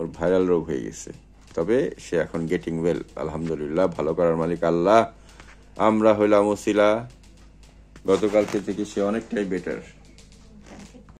ওর viral রোগ হয়ে গেছে তবে সে এখন গেটিং ওয়েল আলহামদুলিল্লাহ ভালো করার মালিক আল্লাহ আমরা হইলাম ওসিলা গতকালকে থেকে সে অনেকটাই বেটার